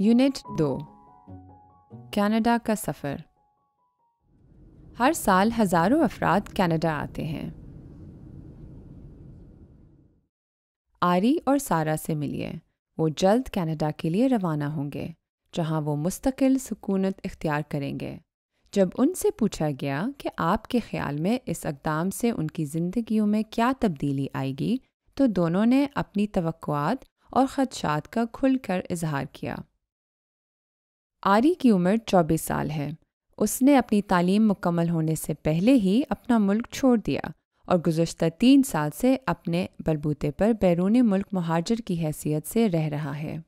unit दो Canada का सफ़र हर साल हज़ारों अफराद कनाडा आते हैं आरी और सारा से मिलिए वो जल्द कनाडा के लिए रवाना होंगे जहां वो मुस्तकिल सुकूनत इख्तियार करेंगे जब उनसे पूछा गया कि आपके ख्याल में इस अकदाम से उनकी ज़िंदगियों में क्या तब्दीली आएगी तो दोनों ने अपनी तो और ख़दशात का खुल कर इजहार किया आरी की उम्र 24 साल है उसने अपनी तालीम मुकम्मल होने से पहले ही अपना मुल्क छोड़ दिया और गुजशत तीन साल से अपने बलबूते पर बैरून मुल्क महाजर की हैसियत से रह रहा है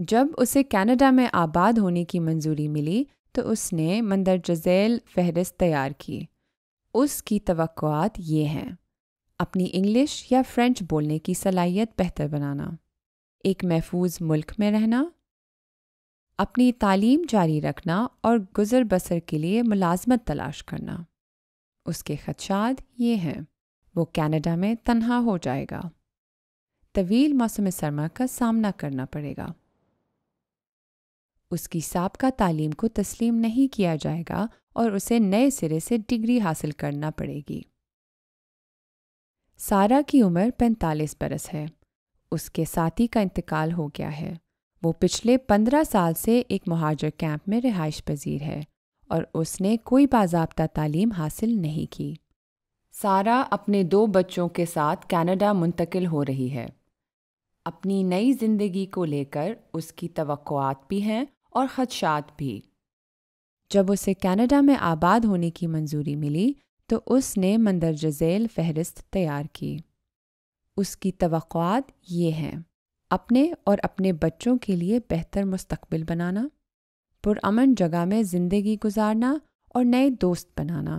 जब उसे कनाडा में आबाद होने की मंजूरी मिली तो उसने मंदरज झेल फहरिस्त तैयार की उसकी तो ये हैं अपनी इंग्लिश या फ्रेंच बोलने की सलाहियत बेहतर बनाना एक महफूज मुल्क में रहना अपनी तालीम जारी रखना और गुजर बसर के लिए मुलाजमत तलाश करना उसके खदशात ये हैं वो कनाडा में तन्हा हो जाएगा तवील मौसम सरमा का सामना करना पड़ेगा उसकी सबका तालीम को तस्लीम नहीं किया जाएगा और उसे नए सिरे से डिग्री हासिल करना पड़ेगी सारा की उम्र पैंतालीस बरस है उसके साथी का इंतकाल हो गया है वो पिछले पंद्रह साल से एक महाजर कैंप में रिहाइश पजीर है और उसने कोई बाजाबता तालीम हासिल नहीं की सारा अपने दो बच्चों के साथ कनाडा मुंतकिल हो रही है अपनी नई जिंदगी को लेकर उसकी तो भी हैं और खदशात भी जब उसे कनाडा में आबाद होने की मंजूरी मिली तो उसने मंदरजैल फहरिस्त तैयार की उसकी तो ये हैं अपने और अपने बच्चों के लिए बेहतर मुस्तकबिल बनाना पुरअमन जगह में ज़िंदगी गुजारना और नए दोस्त बनाना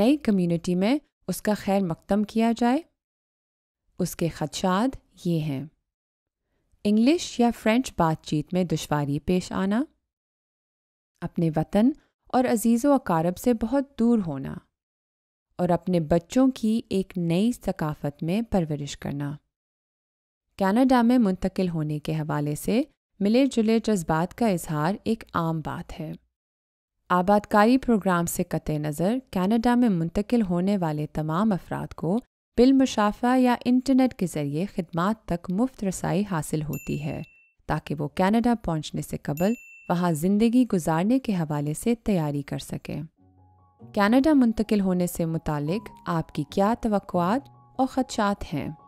नई कम्युनिटी में उसका खैर मकदम किया जाए उसके खदशात ये हैं इंग्लिश या फ्रेंच बातचीत में दुशारी पेश आना अपने वतन और अजीज़ अकारब से बहुत दूर होना और अपने बच्चों की एक नई सकाफत में परवरिश करना कनाडा में मुंतकिल होने के हवाले से मिले जुले जज्बात का इजहार एक आम बात है आबादकारी प्रोग्राम से कत नज़र कनाडा में मुंतकिल होने वाले तमाम अफराद को बिलमुशाफा या इंटरनेट के ज़रिए खदमात तक मुफ्त रसाई हासिल होती है ताकि वो कनाडा पहुंचने से कबल वहाँ ज़िंदगी गुजारने के हवाले से तैयारी कर सकें कनाडा मुंतकिल होने से मुतल आपकी क्या तो और ख़दशात हैं